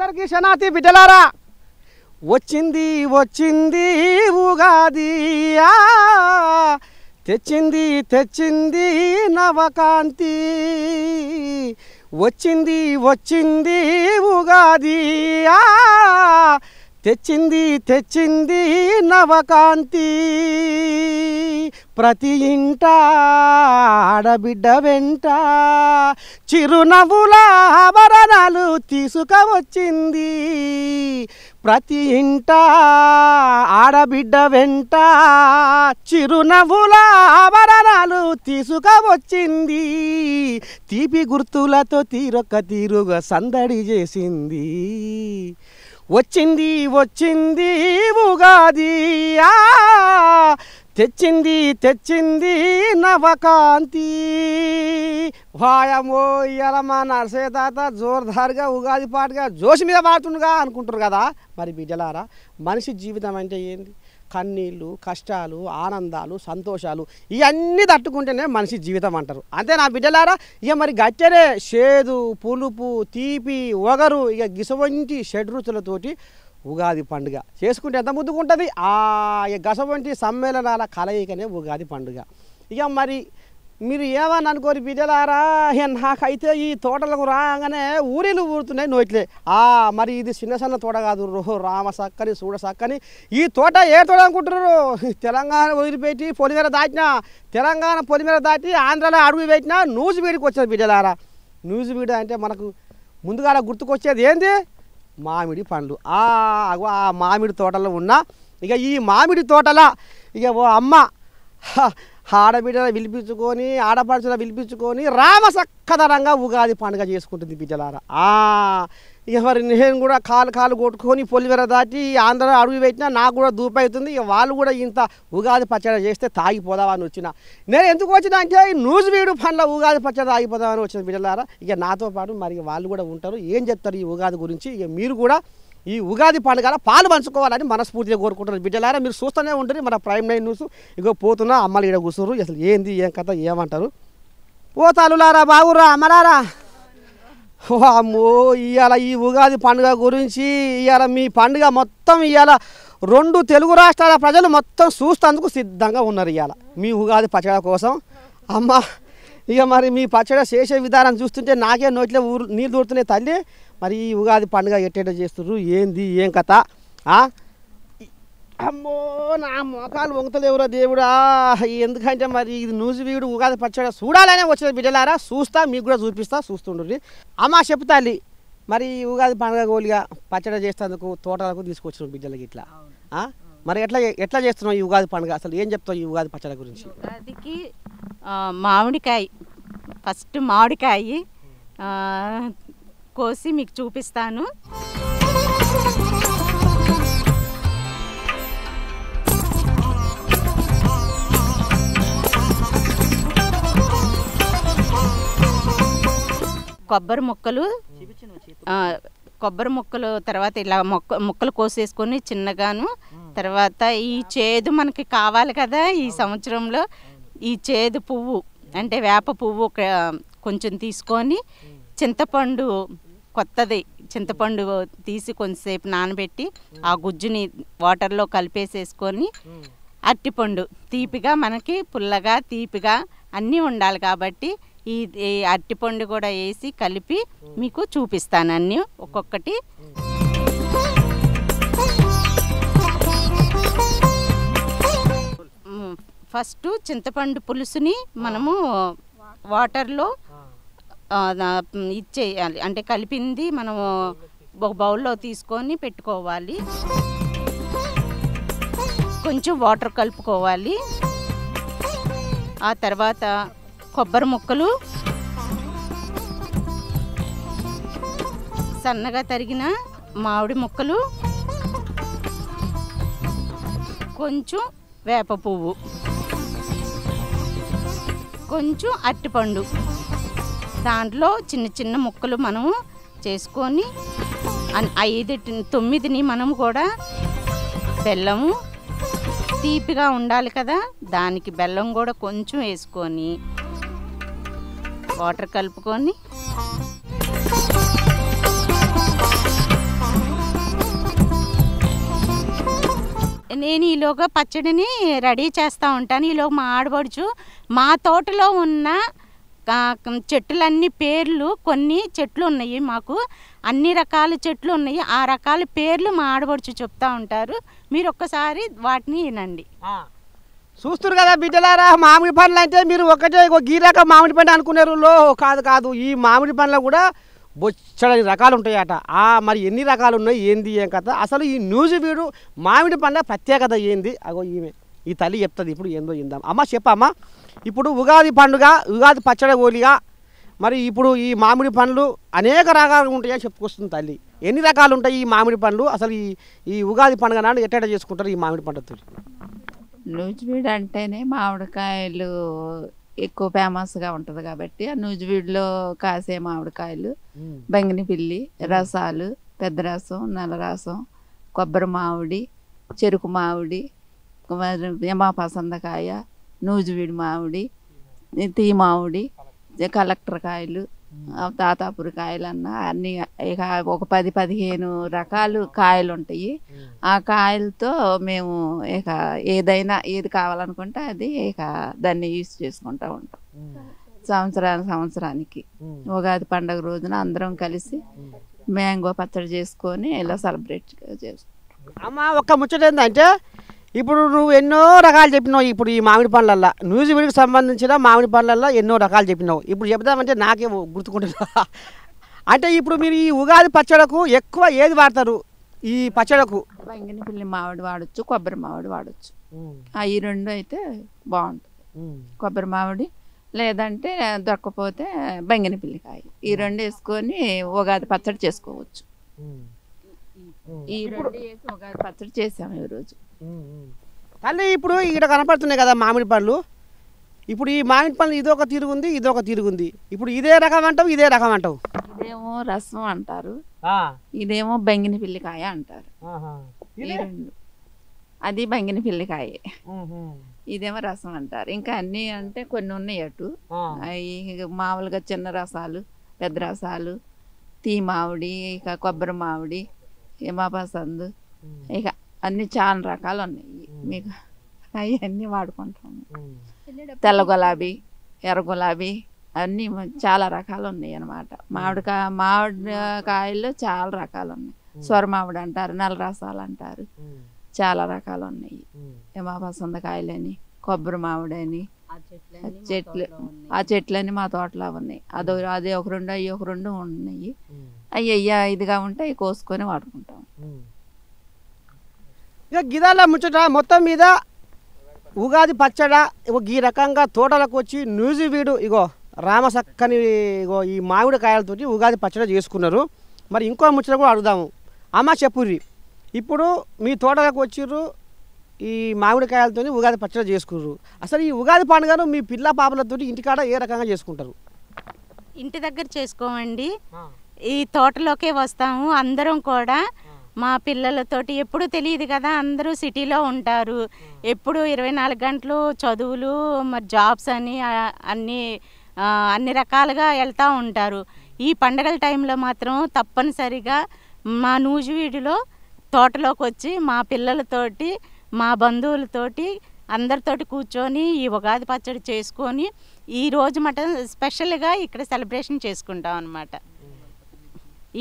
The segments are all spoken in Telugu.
అందరికీ శనాతి బిడ్డలారా వచ్చింది వచ్చింది ఉగాది తెచ్చింది తెచ్చింది నవకాంతి వచ్చింది వచ్చింది ఉగాది తెచ్చింది తెచ్చింది నవకాంతి ప్రతి ఇంట ఆడబిడ్డ వెంట చిరునవ్వుల ఆభరణాలు తీసుకువచ్చింది ప్రతి ఇంట ఆడబిడ్డ వెంట చిరునవ్వుల ఆభరణాలు తీసుకువచ్చింది తీపి గుర్తులతో తీరొక్క తీరుగా సందడి చేసింది వచ్చింది వచ్చింది ఉగాది తెచ్చింది తెచ్చింది నవకాంతి వాయమో ఇవాళ మా తాత జోర్దారుగా ఉగాది పాటగా జోషి మీద పాడుతుండగా అనుకుంటారు కదా మరి బిడ్డలారా మనిషి జీవితం అంటే ఏంది కన్నీళ్ళు కష్టాలు ఆనందాలు సంతోషాలు ఇవన్నీ తట్టుకుంటేనే మనిషి జీవితం అంటారు అంతే నా బిడ్డలారా ఇక మరి గచ్చరే చేదు పులుపు తీపి ఒగరు ఇక గిసవంటి షడ్రుచులతోటి ఉగాది పండుగ చేసుకుంటే ఎంత ముందుకు ఉంటుంది ఆ గస వంటి సమ్మేళనాల కలయికనే ఉగాది పండుగ ఇక మరి మీరు ఏమని అనుకోరు బిడ్డలారా నాకైతే ఈ తోటలకు రాగానే ఊరిలు ఊరుతున్నాయి నోట్లే ఆ మరి ఇది చిన్న చిన్న తోట కాదు రోహో రామ సక్కని చూడ సక్కని ఈ తోట ఏ తోట అనుకుంటున్నారు తెలంగాణ వదిలిపెట్టి పొలిమేర దాటినా తెలంగాణ పొలిమేర దాటి ఆంధ్రలో అడుగు పెట్టినా న్యూస్ వీడికి వచ్చారు బిజలారా న్యూస్ వీడ అంటే మనకు ముందుగా గుర్తుకొచ్చేది ఏంది మామిడి పండ్లు ఆ ఆ మామిడి తోటలో ఉన్న ఇక ఈ మామిడి తోటల ఇక ఓ అమ్మ ఆడబిడ్డలు పిలిపించుకొని ఆడపడుచుల పిలిపించుకొని సక్కదరంగా ఉగాది పండుగ చేసుకుంటుంది బిడ్డలార ఇక ఎవరి నేను కూడా కాలు కాలు కొట్టుకొని పొలివెర దాటి ఆంధ్ర అడుగు పెట్టినా నాకు కూడా దూపైతుంది ఇక వాళ్ళు కూడా ఇంత ఉగాది పచ్చడి చేస్తే తాగిపోదామని వచ్చిన నేను ఎందుకు వచ్చినాకే న్యూస్ వీడు పండ్ల ఉగాది పచ్చడి తాగిపోదామని వచ్చిన బిడ్డలారా ఇక నాతో పాటు మరి వాళ్ళు కూడా ఉంటారు ఏం చెప్తారు ఈ ఉగాది గురించి ఇక మీరు కూడా ఈ ఉగాది పండుగ పాలు పంచుకోవాలని మనస్ఫూర్తిగా కోరుకుంటున్నారు బిడ్డలారా మీరు చూస్తూనే ఉంటుంది మన ప్రైమ్ నైన్ న్యూస్ ఇగో పోతున్నా అమ్మలు ఇక్కడ కూర్చున్నారు అసలు ఏంది ఏం కథ ఏమంటారు ఓ తలులారా బాగురా అమ్మలారా ఓ అమ్మో ఇవాళ ఈ ఉగాది పండుగ గురించి ఇవాళ మీ పండుగ మొత్తం ఇవాళ రెండు తెలుగు రాష్ట్రాల ప్రజలు మొత్తం చూస్తేందుకు సిద్ధంగా ఉన్నారు ఇవాళ మీ ఉగాది పచ్చడి కోసం అమ్మ ఇక మరి మీ పచ్చడి చేసే విధానం చూస్తుంటే నాకే నోట్లో ఊరు నీరు దూరుతున్నాయి తల్లి మరి ఈ ఉగాది పండుగ ఎట్టేట చేస్తున్నారు ఏంది ఏం కథ అమ్మో నా మోకాలు వంగుతలేవురా దేవుడా ఎందుకంటే మరి ఇది వీడు ఉగాది పచ్చడి చూడాలనే వచ్చిన బిడ్డలారా చూస్తా మీకు కూడా చూపిస్తా చూస్తుండ్రు అమ్మ చెప్తాలి మరి ఉగాది పండుగ గోలిగా పచ్చడి చేసేందుకు తోటలకు తీసుకొచ్చిన బిడ్డలకి ఇట్లా మరి ఎట్లా ఎట్లా చేస్తున్నావు ఈ ఉగాది పండుగ అసలు ఏం చెప్తావు ఈ ఉగాది పచ్చడి గురించి మామిడికాయ ఫస్ట్ మామిడికాయ కోసి మీకు చూపిస్తాను కొబ్బరి ముక్కలు కొబ్బరి ముక్కలు తర్వాత ఇలా మొక్క ముక్కలు కోసేసుకొని చిన్నగాను తర్వాత ఈ చేదు మనకి కావాలి కదా ఈ సంవత్సరంలో ఈ చేదు పువ్వు అంటే వేప పువ్వు కొంచెం తీసుకొని చింతపండు కొత్తది చింతపండు తీసి కొంచెంసేపు నానబెట్టి ఆ గుజ్జుని వాటర్లో కలిపేసేసుకొని అరటిపండు తీపిగా మనకి పుల్లగా తీపిగా అన్నీ ఉండాలి కాబట్టి ఈ అరటిపండు కూడా వేసి కలిపి మీకు చూపిస్తాను అన్నీ ఒక్కొక్కటి ఫస్ట్ చింతపండు పులుసుని మనము వాటర్లో ఇచ్చేయాలి అంటే కలిపింది మనము ఒక బౌల్లో తీసుకొని పెట్టుకోవాలి కొంచెం వాటర్ కలుపుకోవాలి ఆ తర్వాత కొబ్బరి ముక్కలు సన్నగా తరిగిన మామిడి ముక్కలు కొంచెం వేప పువ్వు కొంచెం అరటిపండు దాంట్లో చిన్న చిన్న ముక్కలు మనము చేసుకొని ఐదు తొమ్మిదిని మనము కూడా బెల్లము తీపిగా ఉండాలి కదా దానికి బెల్లం కూడా కొంచెం వేసుకొని వాటర్ కలుపుకొని నేను ఈలోగా పచ్చడిని రెడీ చేస్తూ ఉంటాను ఈలోగా మా ఆడబడుచు మా తోటలో ఉన్న చెట్లన్నీ పేర్లు కొన్ని చెట్లు ఉన్నాయి మాకు అన్ని రకాల చెట్లు ఉన్నాయి ఆ రకాల పేర్లు మా ఆడబడుచు చెప్తా ఉంటారు మీరు ఒక్కసారి వాటిని వినండి చూస్తారు కదా బిడ్డలారా మామిడి పండ్లు అంటే మీరు ఒకటే గీరాక మామిడి పండు అనుకున్నారు లో కాదు కాదు ఈ మామిడి పండ్లు కూడా బొచ్చడి రకాలు ఉంటాయట ఆ మరి ఎన్ని రకాలు ఉన్నాయి ఏంది ఏం కథ అసలు ఈ న్యూజ్ వీడు మామిడి పండ్ల ప్రత్యేకత ఏంది అగో ఈమె ఈ తల్లి చెప్తుంది ఇప్పుడు ఏందో ఇందాం అమ్మ చెప్పమ్మా ఇప్పుడు ఉగాది పండుగ ఉగాది పచ్చడి గోలిగా మరి ఇప్పుడు ఈ మామిడి పండ్లు అనేక రకాలు ఉంటాయని చెప్పుకొస్తుంది తల్లి ఎన్ని రకాలు ఉంటాయి ఈ మామిడి పండ్లు అసలు ఈ ఈ ఉగాది పండుగ నాడు ఎట్ట చేసుకుంటారు ఈ మామిడి పండుగతో లూజ్బీడ్ అంటేనే మామిడికాయలు ఎక్కువ ఫేమస్గా ఉంటుంది కాబట్టి ఆ నూజివీడులో కాసే మామిడికాయలు బంగినిపిల్లి రసాలు పెద్ద రసం నల్ల రసం కొబ్బరి మామిడి చెరుకు మామిడి యమా పసందకాయ నూజివీడి మామిడి తీ మామిడి కలెక్టర్ కాయలు తాతాపురి కాయలన్నా అన్ని ఇక ఒక పది పదిహేను రకాలు కాయలు ఉంటాయి ఆ కాయలతో మేము ఇక ఏదైనా ఏది కావాలనుకుంటే అది ఇక దాన్ని యూస్ చేసుకుంటూ ఉంటాం సంవత్సరానికి సంవత్సరానికి ఉగాది పండుగ రోజున అందరం కలిసి మ్యాంగో పచ్చడి చేసుకొని ఇలా సెలబ్రేట్ చేసుకుంటాం అమ్మ ఒక ముచ్చట ఏంటంటే ఇప్పుడు నువ్వు ఎన్నో రకాలు చెప్పినావు ఇప్పుడు ఈ మామిడి పండ్లల్లో న్యూస్ వీడికి సంబంధించిన మామిడి పండ్లల్లో ఎన్నో రకాలు చెప్పినావు ఇప్పుడు చెప్దామంటే నాకే గుర్తుకుంటున్నా అంటే ఇప్పుడు మీరు ఈ ఉగాది పచ్చడకు ఎక్కువ ఏది వాడతారు ఈ పచ్చడకు పిల్లి మామిడి వాడచ్చు కొబ్బరి మామిడి వాడచ్చు ఈ రెండు అయితే బాగుంటుంది కొబ్బరి మామిడి లేదంటే దొరకపోతే బంగిన పిల్లికాయ ఈ రెండు వేసుకొని ఉగాది పచ్చడి చేసుకోవచ్చు ఈ రెండు వేసి ఉగాది పచ్చడి చేసాము ఈరోజు తల్లి ఇప్పుడు ఇక్కడ కనపడుతున్నాయి కదా మామిడి పళ్ళు ఇప్పుడు ఈ మామిడి పళ్ళు ఇదొక తిరుగు ఉంది ఇదొక తిరుగు ఉంది ఇప్పుడు ఇదే రకం అంటావు ఇదే రకం అంటావు ఇదేమో రసం అంటారు ఇదేమో బెంగిని పిల్లికాయ అంటారు అది బంగిన పిల్లికాయ ఇదేమో రసం అంటారు ఇంకా అన్ని అంటే కొన్ని ఉన్నాయి అటు మామూలుగా చిన్న రసాలు పెద్ద రసాలు తీ మామిడి ఇక కొబ్బరి మామిడి హిమాపసందు ఇక అన్ని చాలా రకాలు ఉన్నాయి మీకు అవన్నీ వాడుకుంటాము తెల్ల గులాబీ ఎర్ర గులాబీ అన్నీ చాలా రకాలు ఉన్నాయి అనమాట మామిడికాయ మామిడికాయల్లో చాలా రకాలు ఉన్నాయి మామిడి అంటారు నల్ల రసాలు అంటారు చాలా రకాలు ఉన్నాయి కాయలని కొబ్బరి అని చెట్లు ఆ చెట్లన్నీ మా తోటలో ఉన్నాయి అదో అదే ఒక రెండు అవి ఒక రెండు ఉన్నాయి అవి ఇదిగా ఉంటే అవి కోసుకొని వాడుకుంటాం ఇక గిదాల ముచ్చట మొత్తం మీద ఉగాది పచ్చడ ఇగో ఈ రకంగా తోటలకు వచ్చి న్యూజి వీడు ఇగో రామసక్కని ఇగో ఈ మామిడి కాయలతోటి ఉగాది పచ్చడ చేసుకున్నారు మరి ఇంకో ముచ్చట కూడా అడుగుదాము అమ్మ చెప్పుర్రి ఇప్పుడు మీ తోటలకు వచ్చిర్రు ఈ మామిడికాయలతో ఉగాది పచ్చడి చేసుకున్నారు అసలు ఈ ఉగాది పండుగను మీ పిల్ల పాపలతో ఇంటికాడ ఏ రకంగా చేసుకుంటారు ఇంటి దగ్గర చేసుకోమండి ఈ తోటలోకే వస్తాము అందరం కూడా మా పిల్లలతోటి ఎప్పుడు తెలియదు కదా అందరూ సిటీలో ఉంటారు ఎప్పుడు ఇరవై నాలుగు గంటలు చదువులు మరి జాబ్స్ అని అన్ని అన్ని రకాలుగా వెళ్తూ ఉంటారు ఈ పండగల టైంలో మాత్రం తప్పనిసరిగా మా నూజివీడిలో తోటలోకి వచ్చి మా పిల్లలతోటి మా బంధువులతోటి అందరితోటి కూర్చొని ఈ ఉగాది పచ్చడి చేసుకొని ఈ రోజు మట స్పెషల్గా ఇక్కడ సెలబ్రేషన్ చేసుకుంటాం అనమాట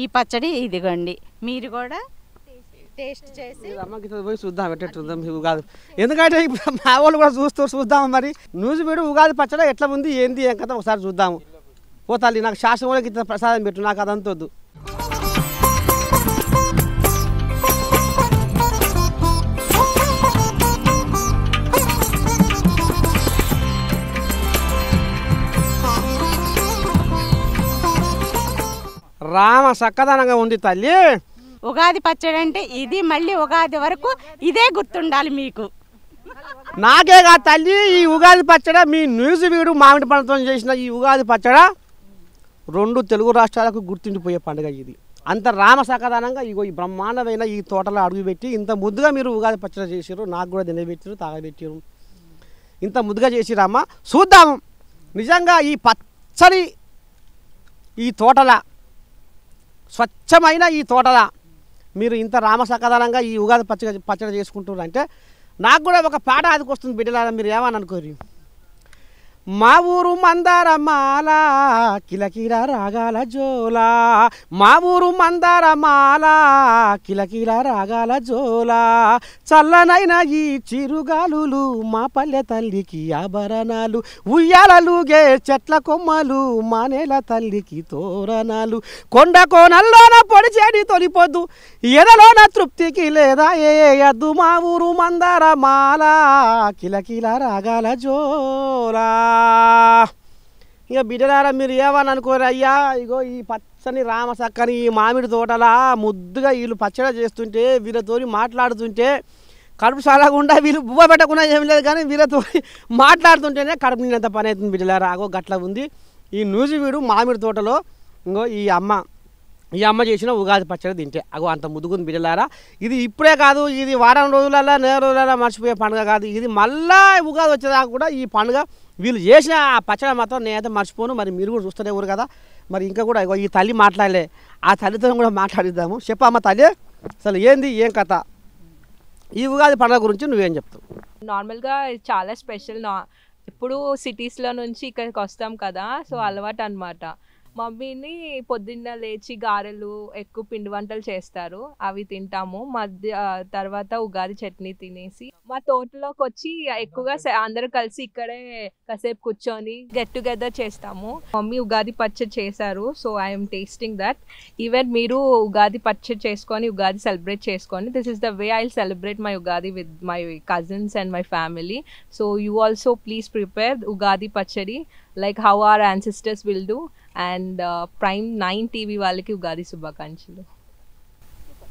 ఈ పచ్చడి ఇదిగోండి మీరు కూడా టేస్ట్ చేసి అమ్మకి పోయి చూద్దాం ఎట్టెట్టుందాం ఉగాది ఎందుకంటే ఇప్పుడు మా వాళ్ళు కూడా చూస్తూ చూద్దాం మరి న్యూస్ వీడు ఉగాది పచ్చడి ఎట్లా ఉంది ఏంది ఏం కదా ఒకసారి చూద్దాము పోతాలి నాకు శాస్త్రం కూడా ఇంత ప్రసాదం పెట్టు నాకు అదంతొద్దు రామ చక్కదనంగా ఉంది తల్లి ఉగాది పచ్చడి అంటే ఇది మళ్ళీ ఉగాది వరకు ఇదే గుర్తుండాలి మీకు నాకే కాదు తల్లి ఈ ఉగాది పచ్చడ మీ న్యూస్ వీడు మామిడి పండుతో చేసిన ఈ ఉగాది పచ్చడ రెండు తెలుగు రాష్ట్రాలకు గుర్తుండిపోయే పండుగ ఇది అంత రామ సకదానంగా ఇగో ఈ బ్రహ్మాండమైన ఈ తోటలో అడుగుపెట్టి ఇంత ముద్దుగా మీరు ఉగాది పచ్చడ చేసారు నాకు కూడా తినబెట్టారు తాగబెట్టారు ఇంత ముద్దుగా చేసిరమ్మా చూద్దాము నిజంగా ఈ పచ్చని ఈ తోటల స్వచ్ఛమైన ఈ తోటల మీరు ఇంత రామ ఈ ఉగాది పచ్చడి పచ్చడి చేసుకుంటున్నారంటే నాకు కూడా ఒక పాట ఆదికొస్తుంది బిడ్డలారా మీరు ఏమని అనుకోరు మా ఊరు మందారమాల కిలకిర రాగాల జోలా మా ఊరు మందారమాల కిలకిర రాగాల జోలా చల్లనైన ఈ చిరుగాలులు మా పల్లె తల్లికి ఆభరణాలు ఉయ్యాలలుగే చెట్ల కొమ్మలు మా నేల తల్లికి తోరణాలు కొండ కోనల్లోన పొడిచేడి తొలిపొద్దు ఎదలోన తృప్తికి లేదా ఏ అద్దు మా ఊరు మందారమాల కిలకిల రాగాల జోలా ఇక బిడ్డలారా మీరు ఏమని అనుకోరయ్యా ఇగో ఈ పచ్చని రామసక్కని ఈ మామిడి తోటలా ముద్దుగా వీళ్ళు పచ్చడి చేస్తుంటే వీళ్ళతో మాట్లాడుతుంటే కడుపు సాలకుండా వీళ్ళు బువ్వ పెట్టకుండా ఏం లేదు కానీ వీళ్ళతో మాట్లాడుతుంటేనే కడుపు నిన్నంత పని అవుతుంది బిడ్డలారా అగో గట్ల ఉంది ఈ నూజివీడు మామిడి తోటలో ఇంకో ఈ అమ్మ ఈ అమ్మ చేసిన ఉగాది పచ్చడి తింటే అగో అంత ముదుగుంది బిడ్డలారా ఇది ఇప్పుడే కాదు ఇది వారం రోజులలో నెల రోజులలో మర్చిపోయే పండుగ కాదు ఇది మళ్ళా ఉగాది వచ్చేదాకా కూడా ఈ పండుగ వీళ్ళు చేసిన ఆ పచ్చడి మాత్రం నేనైతే మర్చిపోను మరి మీరు కూడా చూస్తూనే ఊరు కదా మరి ఇంకా కూడా ఇగో ఈ తల్లి మాట్లాడలే ఆ తల్లితో కూడా మాట్లాడిద్దాము చెప్పమ్మ తల్లి అసలు ఏంది ఏం కథ ఈ ఉగాది పండుగ గురించి నువ్వేం చెప్తావు నార్మల్గా చాలా స్పెషల్ నా ఇప్పుడు సిటీస్లో నుంచి ఇక్కడికి వస్తాం కదా సో అలవాటు అనమాట మమ్మీని పొద్దున్న లేచి గారెలు ఎక్కువ పిండి వంటలు చేస్తారు అవి తింటాము మధ్య తర్వాత ఉగాది చట్నీ తినేసి మా తోటలోకి వచ్చి ఎక్కువగా అందరూ కలిసి ఇక్కడే కాసేపు కూర్చొని గెట్ టుగెదర్ చేస్తాము మమ్మీ ఉగాది పచ్చడి చేశారు so I'm tasting that even మీరు ఉగాది పచ్చడి చేసుకొని ఉగాది సెలబ్రేట్ చేసుకొని this is the way I celebrate my Ugadi with my cousins and my family so you also please prepare Ugadi pachadi like how our ancestors will do and prime nine TV వాళ్ళకి ఉగాది శుభాకాంక్షలు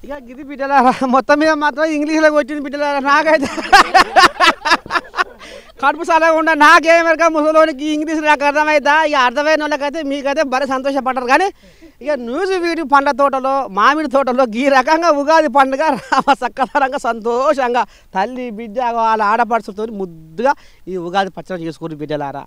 ఇక గిది బిడ్డలారా మొత్తం మీద మాత్రం ఇంగ్లీష్లోకి వచ్చింది బిడ్డలారా నాకైతే కడుపు సలహా ఉండ నాకేమరక ముసలోనికి ఇంగ్లీష్ నాకు అర్థమైందా ఇక అర్థమైన వాళ్ళకైతే మీకైతే బరీ సంతోషపడ్డారు కానీ ఇక న్యూస్ వీడి పండ్ల తోటలో మామిడి తోటలో ఈ రకంగా ఉగాది పండుగ రామ సకలంగా సంతోషంగా తల్లి బిడ్డ వాళ్ళ ఆడపడుచుతో ముద్దుగా ఈ ఉగాది పచ్చడి చేసుకుని బిడ్డలారా